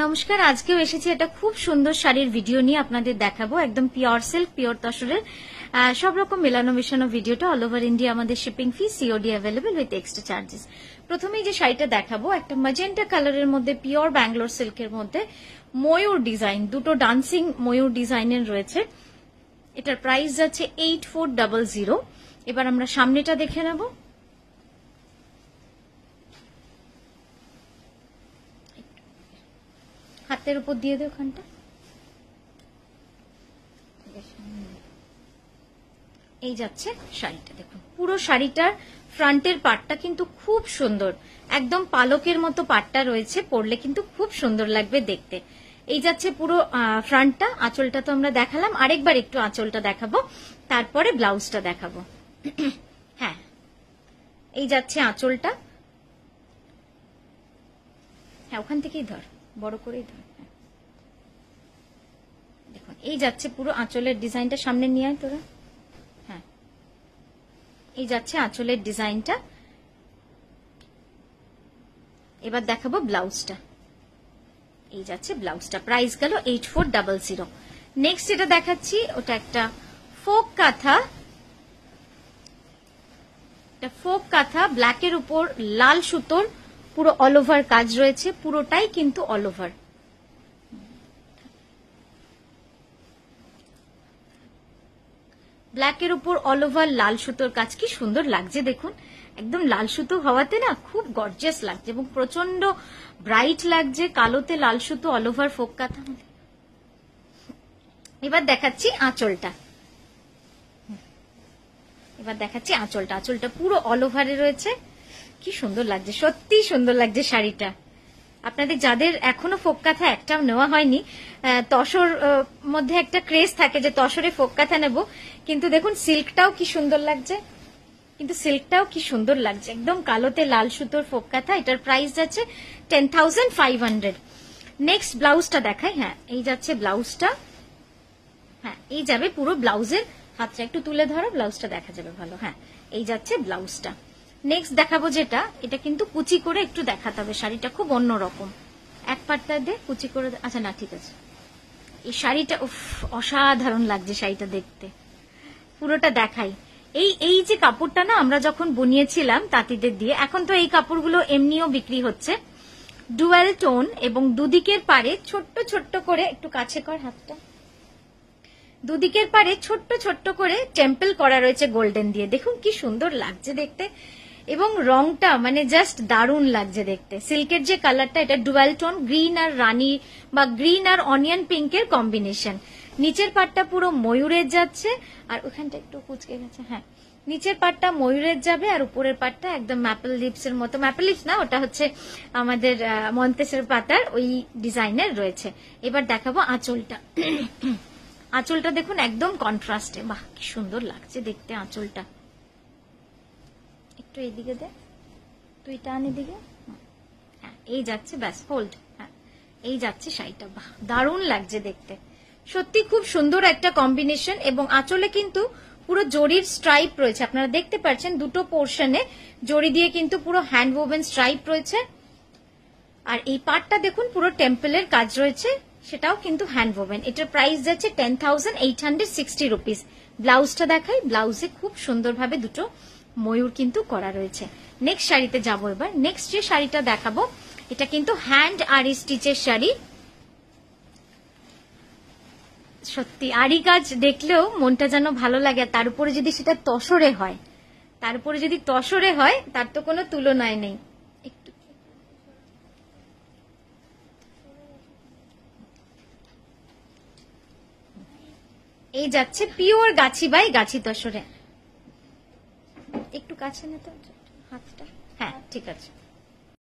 নমস্কার আজকেও এসেছি এটা খুব সুন্দর শাড়ির ভিডিও নিয়ে আপনাদের দেখাবো একদম পিওর সিল্ক পিওর তসরের সব রকম মেলানো মেশানো ভিডিওটা অল ওভার ইন্ডিয়া আমাদের shipping fee COD available with extra charges প্রথমেই যে শাড়িটা দেখাবো একটা মাজেন্টা কালারের মধ্যে পিওর ব্যাঙ্গলোর সিল্কের মধ্যে ময়ূর ডিজাইন দুটো ডান্সিং ময়ূর ডিজাইনের রয়েছে এটার প্রাইস যাচ্ছে এইট ফোর ডাবল জিরো এবার আমরা সামনেটা দেখে নেবো হাতের উপর দিয়ে দে ওখানটা এই যাচ্ছে শাড়িটা দেখুন পুরো শাড়িটার ফ্রন্টের পাটটা কিন্তু খুব সুন্দর একদম পালকের মতো পাটটা রয়েছে পরলে কিন্তু খুব সুন্দর লাগবে দেখতে এই যাচ্ছে পুরো ফ্রন্টটা আঁচলটা তো আমরা দেখালাম আরেকবার একটু আঁচলটা দেখাবো তারপরে ব্লাউজটা দেখাবো হ্যাঁ এই যাচ্ছে আঁচলটা হ্যাঁ ওখান থেকেই ধর বড় করেই ধরবে দেখুন এই যাচ্ছে পুরো আঁচলের ডিজাইনটা সামনে নিয়ে আয় তোরা হ্যাঁ এই যাচ্ছে আঁচলের ডিজাইনটা এবার দেখাবো ব্লাউজটা এই যাচ্ছে ব্লাউজটা প্রাইস গেল eight four double zero next এটা দেখাচ্ছি ওটা একটা ফোক কাঁথা ফোক কাঁথা ব্ল্যাকের উপর লাল সুতোর পুরো অল ওভার কাজ রয়েছে পুরোটাই কিন্তু অল ওভার ব্ল্যাকের উপর অল ওভার লাল সুতোর কাজ কি সুন্দর লাগছে দেখুন একদম লাল সুতো হওয়াতে না খুব গর্জিয়াস লাগছে এবং প্রচন্ড ব্রাইট লাগছে কালোতে লাল সুতো অল ওভার ফোক কাঁথা এবার দেখাচ্ছি আঁচলটা এবার দেখাচ্ছি আঁচলটা আঁচলটা পুরো অল ওভারে রয়েছে কি সুন্দর লাগছে সত্যি সুন্দর লাগছে শাড়িটা আপনাদের যাদের এখনো ফোক কাঁথা একটাও নেওয়া হয়নি তসর মধ্যে একটা ক্রেজ থাকে যে তসরে ফোক কাঁথা নেব কিন্তু দেখুন সিল্কটাও কি সুন্দর লাগছে কিন্তু সিল্কটাও কি সুন্দর লাগছে একদম কালোতে লাল সুতোর ফোক কাঁথা এটার প্রাইস যাচ্ছে ten thousand five hundred next ব্লাউজটা দেখাই হ্যাঁ এই যাচ্ছে ব্লাউজটা হ্যাঁ এই যাবে পুরো ব্লাউজের হাতটা একটু তুলে ধরো ব্লাউজটা দেখা যাবে ভালো হ্যাঁ এই যাচ্ছে ব্লাউজটা নেক্সট দেখাবো যেটা এটা কিন্তু কুচি করে একটু দেখাতে হবে শাড়িটা খুব অন্যরকম এক পাটটা দিয়ে কুচি করে আচ্ছা না ঠিক আছে এই শাড়িটা উফ অসাধারণ লাগছে শাড়িটা দেখতে পুরোটা দেখাই এই এই যে কাপড়টা না আমরা যখন বনিয়েছিলাম তাঁতিদের দিয়ে এখন তো এই কাপড়গুলো এমনিও বিক্রি হচ্ছে ডুয়েল টোন এবং দুদিকের পারে ছোট্ট ছোট্ট করে একটু কাছে কর হাতটা দুদিকের পারে ছোট্ট ছোট্ট করে টেম্পল করা রয়েছে গোল্ডেন দিয়ে দেখুন কি সুন্দর লাগছে দেখতে এবং রংটা মানে জাস্ট দারুণ লাগছে দেখতে সিল্কের যে কালারটা এটা ডুয়েল টোন গ্রিন আর রানি বা গ্রিন আর অনিয়ন পিঙ্কের কম্বিনেশন নিচের পাটটা পুরো ময়ূরের যাচ্ছে আর ওখানটা একটু কুচকে গেছে হ্যাঁ নিচের পাটটা ময়ূরের যাবে আর উপরের পাটটা একদম ম্যাপল লিপস এর মতো ম্যাপেল লিপস না ওটা হচ্ছে আমাদের মন্তেশ্বর পাতার ওই ডিজাইনের রয়েছে এবার দেখাবো আঁচলটা আঁচলটা দেখুন একদম কন্ট্রাস্টে বাহ কি সুন্দর লাগছে দেখতে আঁচলটা একটু এদিকে দে তুই টান এদিকে হ্যাঁ এই যাচ্ছে ব্যাস হোল্ড হ্যাঁ এই যাচ্ছে শাড়িটা দারুণ লাগছে দেখতে সত্যি খুব সুন্দর একটা কম্বিনেশন এবং আঁচলে কিন্তু পুরো জরির স্ট্রাইপ রয়েছে আপনারা দেখতে পাচ্ছেন দুটো পোর্শনে জরি দিয়ে কিন্তু পুরো হ্যান্ড ওভেন স্ট্রাইপ রয়েছে আর এই পার্টটা দেখুন পুরো টেম্পলের কাজ রয়েছে সেটাও কিন্তু হ্যান্ড ওভেন এটার প্রাইস যাচ্ছে ten thousand eight hundred sixty rupees ব্লাউজটা দেখাই ব্লাউজে খুব সুন্দরভাবে দুটো ময়ূর কিন্তু করা রয়েছে নেক্সট শাড়িতে যাবো এবার নেক্সট যে শাড়িটা দেখাবো এটা কিন্তু হ্যান্ড আর স্টিচের শাড়ি সত্যি আরি কাজ দেখলেও মনটা যেন ভালো লাগে তার উপরে যদি সেটা তসরে হয় তার উপরে যদি তসরে হয় তার তো কোনো তুলনায় নেই একটু এই যাচ্ছে পিওর গাছি বাই গাছি তসরে কাছে না তো হাতটা হ্যাঁ ঠিক আছে